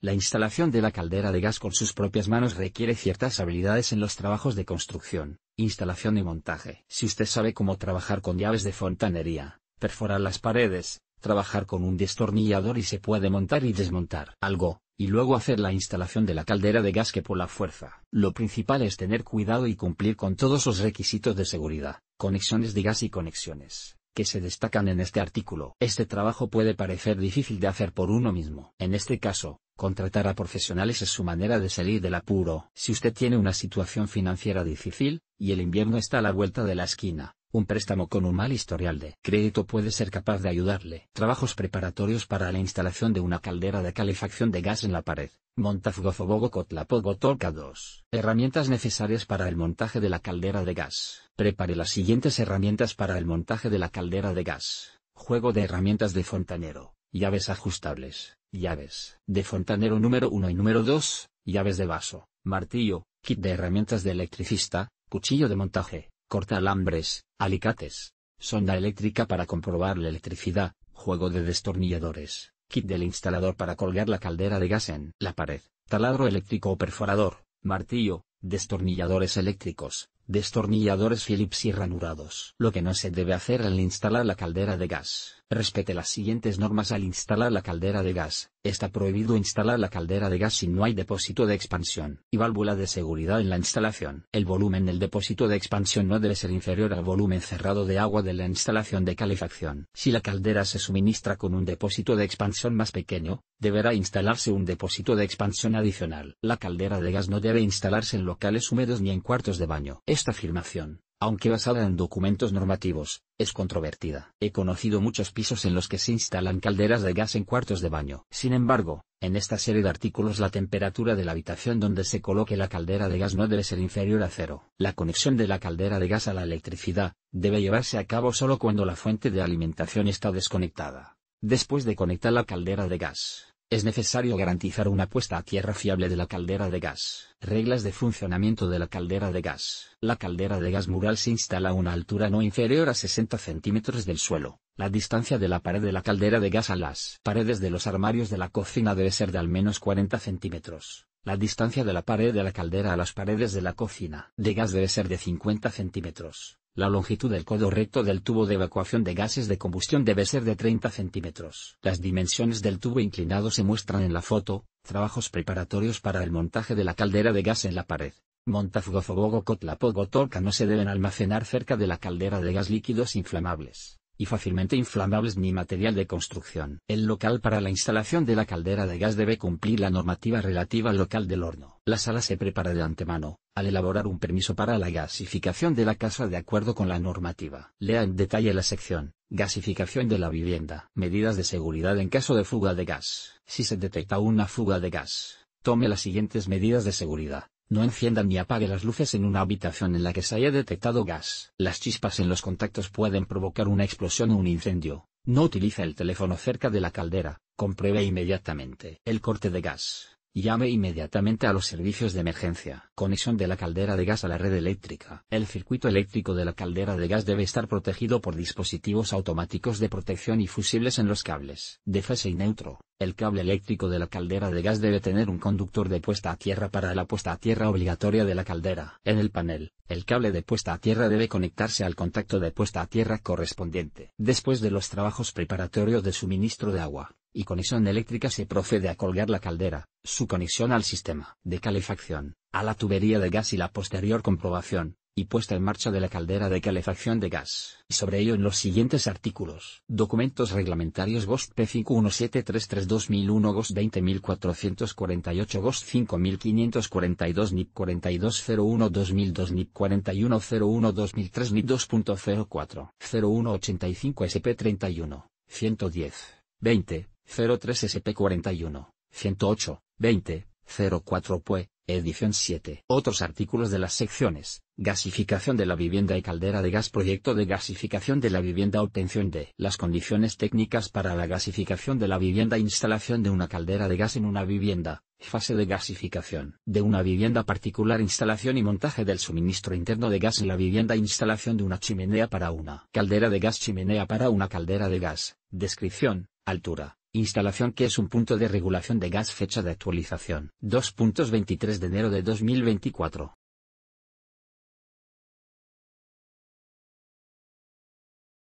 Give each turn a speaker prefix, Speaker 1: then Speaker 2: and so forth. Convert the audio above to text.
Speaker 1: La instalación de la caldera de gas con sus propias manos requiere ciertas habilidades en los trabajos de construcción, instalación y montaje. Si usted sabe cómo trabajar con llaves de fontanería, perforar las paredes, trabajar con un destornillador y se puede montar y desmontar algo, y luego hacer la instalación de la caldera de gas que por la fuerza. Lo principal es tener cuidado y cumplir con todos los requisitos de seguridad, conexiones de gas y conexiones que se destacan en este artículo. Este trabajo puede parecer difícil de hacer por uno mismo. En este caso, Contratar a profesionales es su manera de salir del apuro. Si usted tiene una situación financiera difícil, y el invierno está a la vuelta de la esquina, un préstamo con un mal historial de crédito puede ser capaz de ayudarle. Trabajos preparatorios para la instalación de una caldera de calefacción de gas en la pared. Montazgofobogo 2. Herramientas necesarias para el montaje de la caldera de gas. Prepare las siguientes herramientas para el montaje de la caldera de gas. Juego de herramientas de fontanero llaves ajustables, llaves de fontanero número 1 y número 2, llaves de vaso, martillo, kit de herramientas de electricista, cuchillo de montaje, corta alambres, alicates, sonda eléctrica para comprobar la electricidad, juego de destornilladores, kit del instalador para colgar la caldera de gas en la pared, taladro eléctrico o perforador, martillo, destornilladores eléctricos, destornilladores Philips y ranurados. Lo que no se debe hacer al instalar la caldera de gas. Respete las siguientes normas al instalar la caldera de gas. Está prohibido instalar la caldera de gas si no hay depósito de expansión y válvula de seguridad en la instalación. El volumen del depósito de expansión no debe ser inferior al volumen cerrado de agua de la instalación de calefacción. Si la caldera se suministra con un depósito de expansión más pequeño, deberá instalarse un depósito de expansión adicional. La caldera de gas no debe instalarse en locales húmedos ni en cuartos de baño. Esta afirmación aunque basada en documentos normativos, es controvertida. He conocido muchos pisos en los que se instalan calderas de gas en cuartos de baño. Sin embargo, en esta serie de artículos la temperatura de la habitación donde se coloque la caldera de gas no debe ser inferior a cero. La conexión de la caldera de gas a la electricidad, debe llevarse a cabo solo cuando la fuente de alimentación está desconectada. Después de conectar la caldera de gas, es necesario garantizar una puesta a tierra fiable de la caldera de gas. Reglas de funcionamiento de la caldera de gas. La caldera de gas mural se instala a una altura no inferior a 60 centímetros del suelo. La distancia de la pared de la caldera de gas a las paredes de los armarios de la cocina debe ser de al menos 40 centímetros. La distancia de la pared de la caldera a las paredes de la cocina de gas debe ser de 50 centímetros. La longitud del codo recto del tubo de evacuación de gases de combustión debe ser de 30 centímetros. Las dimensiones del tubo inclinado se muestran en la foto, trabajos preparatorios para el montaje de la caldera de gas en la pared. Montafugofobogo no se deben almacenar cerca de la caldera de gas líquidos inflamables y fácilmente inflamables ni material de construcción. El local para la instalación de la caldera de gas debe cumplir la normativa relativa al local del horno. La sala se prepara de antemano, al elaborar un permiso para la gasificación de la casa de acuerdo con la normativa. Lea en detalle la sección, gasificación de la vivienda. Medidas de seguridad en caso de fuga de gas. Si se detecta una fuga de gas, tome las siguientes medidas de seguridad. No encienda ni apague las luces en una habitación en la que se haya detectado gas. Las chispas en los contactos pueden provocar una explosión o un incendio. No utilice el teléfono cerca de la caldera, compruebe inmediatamente. El corte de gas. Llame inmediatamente a los servicios de emergencia. Conexión de la caldera de gas a la red eléctrica. El circuito eléctrico de la caldera de gas debe estar protegido por dispositivos automáticos de protección y fusibles en los cables. De y neutro. El cable eléctrico de la caldera de gas debe tener un conductor de puesta a tierra para la puesta a tierra obligatoria de la caldera. En el panel, el cable de puesta a tierra debe conectarse al contacto de puesta a tierra correspondiente. Después de los trabajos preparatorios de suministro de agua y conexión eléctrica se procede a colgar la caldera, su conexión al sistema de calefacción, a la tubería de gas y la posterior comprobación, y puesta en marcha de la caldera de calefacción de gas. sobre ello en los siguientes artículos. Documentos reglamentarios GOST p 517332001 GOST 20448 GOST 5542 NIP 4201 2002 NIP 4101 2003 NIP 2.04 0185 SP31 110 20 03 SP41 108 20 04 PUE Edición 7. Otros artículos de las secciones. Gasificación de la vivienda y caldera de gas. Proyecto de gasificación de la vivienda. Obtención de las condiciones técnicas para la gasificación de la vivienda. Instalación de una caldera de gas en una vivienda. Fase de gasificación de una vivienda particular. Instalación y montaje del suministro interno de gas en la vivienda. Instalación de una chimenea para una caldera de gas. Chimenea para una caldera de gas. Descripción, altura, instalación que es un punto de regulación de gas fecha de actualización. 2.23 de enero de 2024.